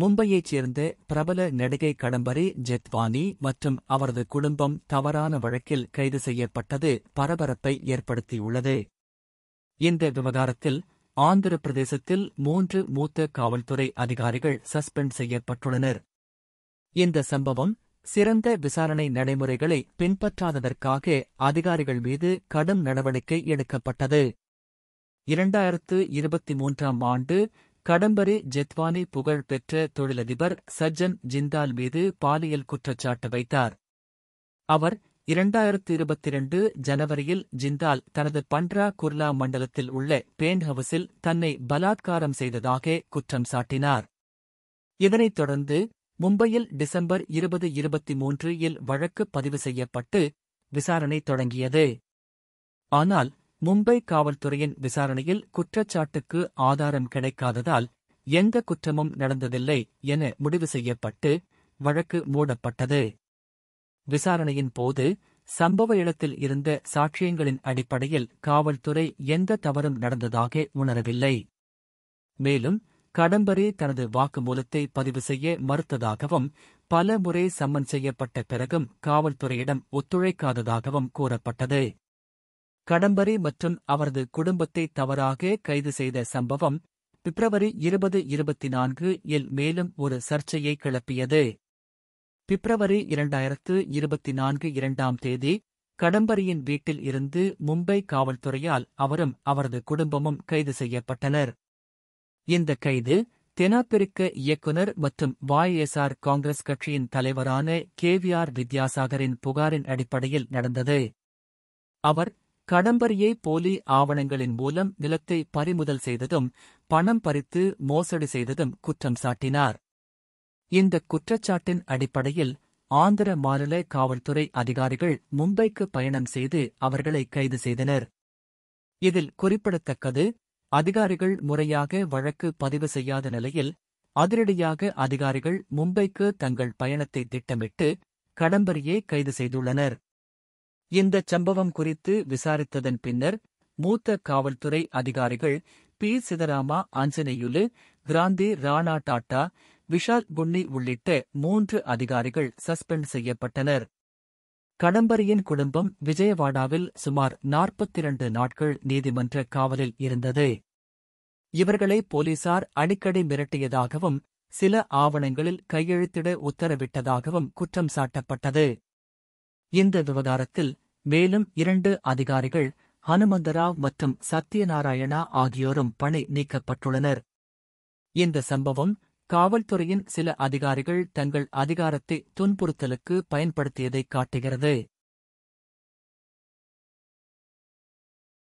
மும்பையைச் சேர்ந்த பிரபல நடிகை கடம்பரி ஜெத்வானி மற்றும் அவரது குடும்பம் தவறான வழக்கில் கைது செய்யப்பட்டது பரபரப்பை ஏற்படுத்தியுள்ளது இந்த விவகாரத்தில் ஆந்திர பிரதேசத்தில் மூன்று மூத்த காவல்துறை அதிகாரிகள் சஸ்பெண்ட் செய்யப்பட்டுள்ளனர் இந்த சம்பவம் சிறந்த விசாரணை நடைமுறைகளை பின்பற்றாததற்காக அதிகாரிகள் மீது கடும் நடவடிக்கை எடுக்கப்பட்டது இரண்டாயிரத்து இருபத்தி மூன்றாம் ஆண்டு கடம்பரே ஜெத்வானி புகழ் பெற்ற தொழிலதிபர் சஜ்ஜன் ஜிந்தால் மீது பாலியல் குற்றச்சாட்டு வைத்தார் அவர் இரண்டாயிரத்து இரண்டு ஜனவரியில் ஜிந்தால் தனது பண்ட்ரா குர்லா மண்டலத்தில் உள்ள பேண்ட் ஹவுஸில் தன்னை பலாத்காரம் செய்ததாக குற்றம் சாட்டினார் இதனைத் தொடர்ந்து மும்பையில் டிசம்பர் இருபது இருபத்தி மூன்று இல் வழக்கு பதிவு செய்யப்பட்டு விசாரணை தொடங்கியது ஆனால் மும்பை காவல்துறையின் விசாரணையில் குற்றச்சாட்டுக்கு ஆதாரம் கிடைக்காததால் எந்த குற்றமும் நடந்ததில்லை என முடிவு செய்யப்பட்டு வழக்கு மூடப்பட்டது விசாரணையின் போது சம்பவ இடத்தில் இருந்த சாட்சியங்களின் அடிப்படையில் காவல்துறை எந்த தவறும் நடந்ததாக உணரவில்லை மேலும் கடம்பரே தனது வாக்குமூலத்தை பதிவு செய்ய மறுத்ததாகவும் பல முறை சம்மன் செய்யப்பட்ட பிறகும் காவல்துறையிடம் ஒத்துழைக்காததாகவும் கூறப்பட்டது கடம்பரி மற்றும் அவரது குடும்பத்தை தவறாக கைது செய்த சம்பவம் பிப்ரவரி இருபது இருபத்தி நான்கு இல் மேலும் ஒரு சர்ச்சையை கிளப்பியது பிப்ரவரி இரண்டாயிரத்து இருபத்தி நான்கு இரண்டாம் தேதி கடம்பரியின் வீட்டில் இருந்து மும்பை காவல்துறையால் அவரும் அவரது குடும்பமும் கைது செய்யப்பட்டனர் இந்த கைது தென்னாப்பிரிக்க இயக்குநர் மற்றும் வாய்எஸ்ஆர் காங்கிரஸ் கட்சியின் தலைவரான கே வி ஆர் வித்யாசாகரின் புகாரின் அடிப்படையில் நடந்தது அவர் கடம்பரியை போலி ஆவணங்களின் மூலம் நிலத்தை பறிமுதல் செய்ததும் பணம் பறித்து மோசடி செய்ததும் குற்றம் சாட்டினார் இந்த குற்றச்சாட்டின் அடிப்படையில் ஆந்திர மாநில காவல்துறை அதிகாரிகள் மும்பைக்கு பயணம் செய்து அவர்களை கைது செய்தனர் இதில் குறிப்பிடத்தக்கது அதிகாரிகள் முறையாக வழக்கு பதிவு செய்யாத நிலையில் அதிரடியாக அதிகாரிகள் மும்பைக்கு தங்கள் பயணத்தை திட்டமிட்டு கடம்பரியை கைது செய்துள்ளனர் இந்தச் சம்பவம் குறித்து விசாரித்ததன் பின்னர் மூத்த காவல்துறை அதிகாரிகள் பி சிதராமா ஆஞ்சநேயுலு கிராந்தி ராணா டாட்டா விஷால் புன்னி உள்ளிட்ட மூன்று அதிகாரிகள் சஸ்பெண்ட் செய்யப்பட்டனர் கடம்பரியின் குடும்பம் விஜயவாடாவில் சுமார் இரண்டு நாட்கள் நீதிமன்ற காவலில் இருந்தது இவர்களை போலீசார் அடிக்கடி மிரட்டியதாகவும் சில ஆவணங்களில் கையெழுத்திட உத்தரவிட்டதாகவும் குற்றம் சாட்டப்பட்டது இந்த விவகாரத்தில் மேலும் இரண்டு அதிகாரிகள் ஹனுமந்தராவ் மற்றும் சத்யநாராயணா ஆகியோரும் பணி நீக்கப்பட்டுள்ளனர் இந்த சம்பவம் காவல்துறையின் சில அதிகாரிகள் தங்கள் அதிகாரத்தை துன்புறுத்தலுக்கு பயன்படுத்தியதை காட்டுகிறது